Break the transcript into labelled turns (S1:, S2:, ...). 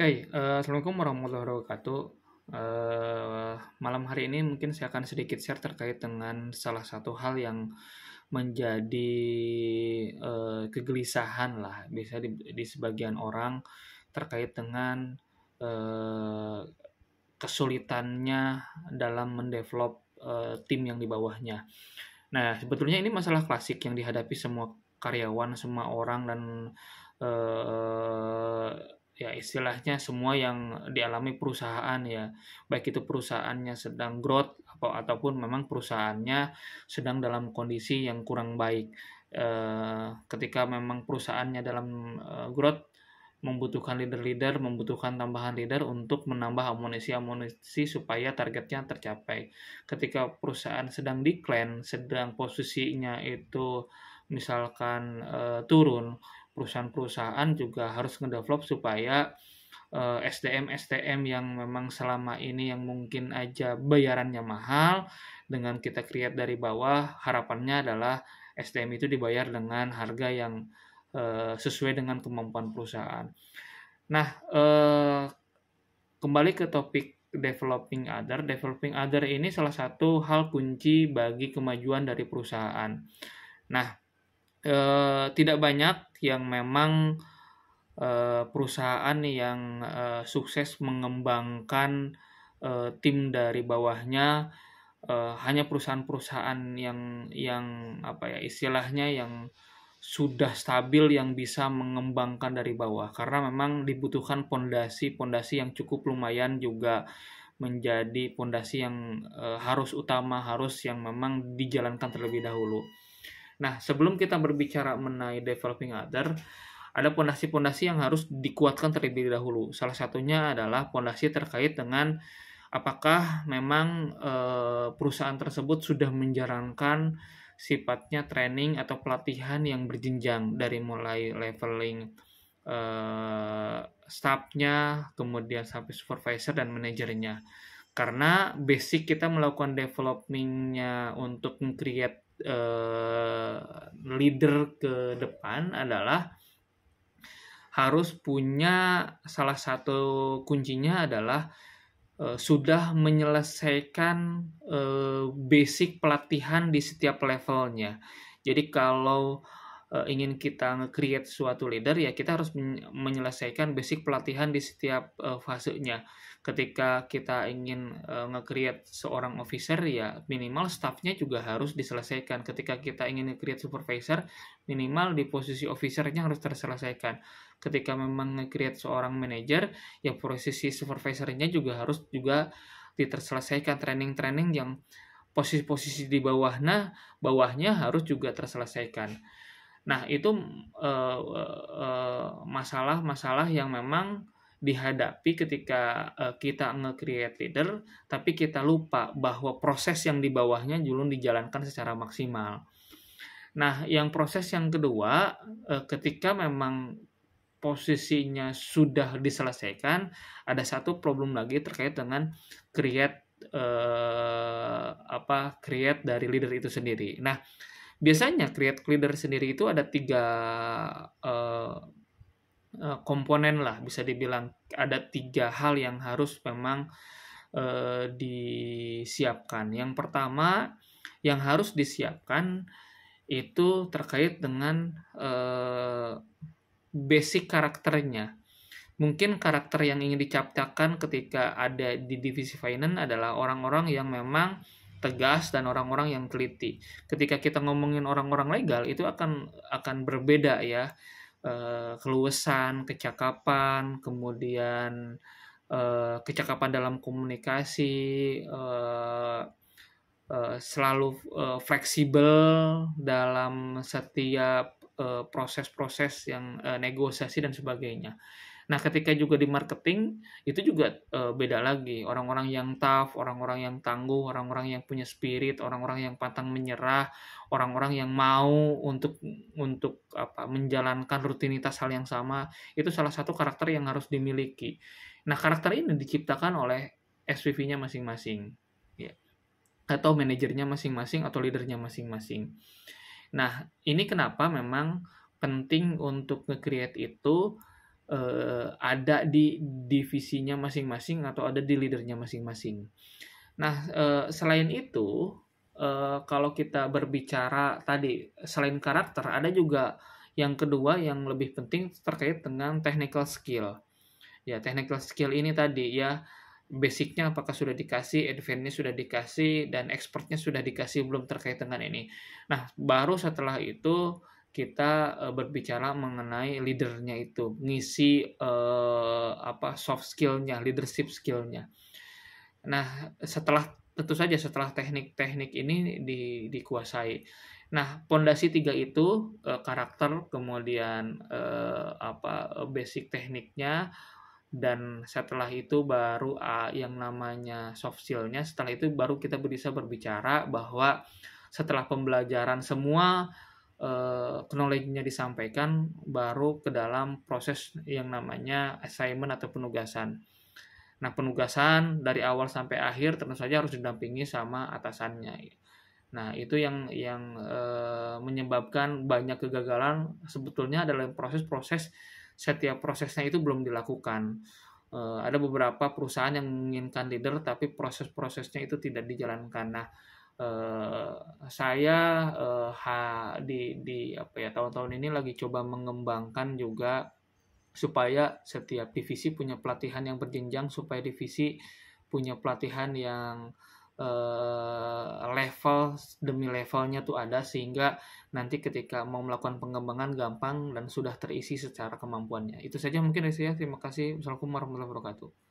S1: Oke, okay, uh, eh, Assalamualaikum warahmatullahi wabarakatuh. Uh, malam hari ini mungkin saya akan sedikit share terkait dengan salah satu hal yang menjadi uh, kegelisahan lah bisa di, di sebagian orang terkait dengan uh, kesulitannya dalam mendevelop uh, tim yang di bawahnya. Nah, sebetulnya ini masalah klasik yang dihadapi semua karyawan, semua orang dan uh, ya istilahnya semua yang dialami perusahaan ya baik itu perusahaannya sedang growth atau ataupun memang perusahaannya sedang dalam kondisi yang kurang baik e, ketika memang perusahaannya dalam e, growth membutuhkan leader-leader membutuhkan tambahan leader untuk menambah amunisi-amunisi supaya targetnya tercapai ketika perusahaan sedang decline sedang posisinya itu misalkan e, turun perusahaan-perusahaan juga harus ngedevelop supaya eh, SDM SDM yang memang selama ini yang mungkin aja bayarannya mahal dengan kita create dari bawah harapannya adalah SDM itu dibayar dengan harga yang eh, sesuai dengan kemampuan perusahaan. Nah, eh, kembali ke topik developing other. Developing other ini salah satu hal kunci bagi kemajuan dari perusahaan. Nah, Eh, tidak banyak yang memang uh, perusahaan yang uh, sukses mengembangkan uh, tim dari bawahnya uh, hanya perusahaan-perusahaan yang yang apa ya istilahnya yang sudah stabil yang bisa mengembangkan dari bawah karena memang dibutuhkan pondasi-pondasi yang cukup lumayan juga menjadi pondasi yang harus utama harus yang memang dijalankan terlebih dahulu. Nah, sebelum kita berbicara mengenai developing other, ada pondasi-pondasi yang harus dikuatkan terlebih dahulu. Salah satunya adalah pondasi terkait dengan apakah memang e, perusahaan tersebut sudah menjalankan sifatnya training atau pelatihan yang berjenjang dari mulai leveling e, staffnya, kemudian sampai supervisor dan manajernya. Karena basic kita melakukan developmentnya untuk create uh, leader ke depan adalah harus punya salah satu kuncinya adalah uh, sudah menyelesaikan uh, basic pelatihan di setiap levelnya. Jadi kalau uh, ingin kita nge-create suatu leader ya kita harus menyelesaikan basic pelatihan di setiap uh, fasenya. Ketika kita ingin uh, nge-create seorang officer ya minimal staffnya juga harus diselesaikan. Ketika kita ingin nge-create supervisor minimal di posisi officernya harus terselesaikan. Ketika memang nge-create seorang manager ya posisi supervisornya juga harus juga diterselesaikan training-training yang posisi-posisi di bawahnya bawahnya harus juga terselesaikan. Nah, itu eh, eh, masalah-masalah uh, uh, yang memang dihadapi ketika uh, kita nge-create leader, tapi kita lupa bahwa proses yang di bawahnya belum dijalankan secara maksimal. Nah, yang proses yang kedua, uh, ketika memang posisinya sudah diselesaikan, ada satu problem lagi terkait dengan create uh, apa create dari leader itu sendiri. Nah, biasanya create leader sendiri itu ada tiga uh, komponen lah bisa dibilang ada tiga hal yang harus memang uh, disiapkan yang pertama yang harus disiapkan itu terkait dengan uh, basic karakternya mungkin karakter yang ingin diciptakan ketika ada di divisi finance adalah orang-orang yang memang tegas dan orang-orang yang teliti. Ketika kita ngomongin orang-orang legal itu akan akan berbeda ya e, keluasan, kecakapan, kemudian e, kecakapan dalam komunikasi, e, e, selalu e, fleksibel dalam setiap Eh, proses-proses yang eh, negosiasi dan sebagainya. Nah, ketika juga di marketing itu juga uh, beda lagi. Orang-orang yang tough, orang-orang yang tangguh, orang-orang yang punya spirit, orang-orang yang pantang menyerah, orang-orang yang mau untuk untuk apa menjalankan rutinitas hal yang sama, itu salah satu karakter yang harus dimiliki. Nah, karakter ini diciptakan oleh SPV-nya masing-masing. Ya. Atau manajernya masing-masing atau leadernya masing-masing. Nah, ini kenapa memang penting untuk nge-create itu uh, ada di divisinya masing-masing atau ada di leadernya masing-masing. Nah, uh, selain itu, uh, kalau kita berbicara tadi selain karakter, ada juga yang kedua yang lebih penting terkait dengan technical skill. Ya, technical skill ini tadi ya basicnya apakah sudah dikasih, advance-nya sudah dikasih, dan expertnya sudah dikasih belum terkait dengan ini. Nah, baru setelah itu kita eh, berbicara mengenai leadernya itu, ngisi uh, apa soft skillnya, leadership skillnya. Nah, setelah tentu saja setelah teknik-teknik ini di, dikuasai. Nah, pondasi tiga itu eh, karakter, kemudian apa basic tekniknya, dan setelah itu baru uh, yang namanya soft skill-nya setelah itu baru kita bisa berbicara bahwa setelah pembelajaran semua uh, knowledge-nya disampaikan baru ke dalam proses yang namanya assignment atau penugasan. Nah, penugasan dari awal sampai akhir tentu saja harus didampingi sama atasannya. Nah, itu yang yang uh, menyebabkan banyak kegagalan sebetulnya adalah proses-proses setiap prosesnya itu belum dilakukan. Uh, ada beberapa perusahaan yang menginginkan leader tapi proses-prosesnya itu tidak dijalankan. Nah, uh, saya uh, ha, di di apa ya tahun-tahun ini lagi coba mengembangkan juga supaya setiap divisi punya pelatihan yang berjenjang supaya divisi punya pelatihan yang level demi levelnya tuh ada sehingga nanti ketika mau melakukan pengembangan gampang dan sudah terisi secara kemampuannya. Itu saja mungkin dari saya. Terima kasih. Wassalamualaikum warahmatullahi wabarakatuh.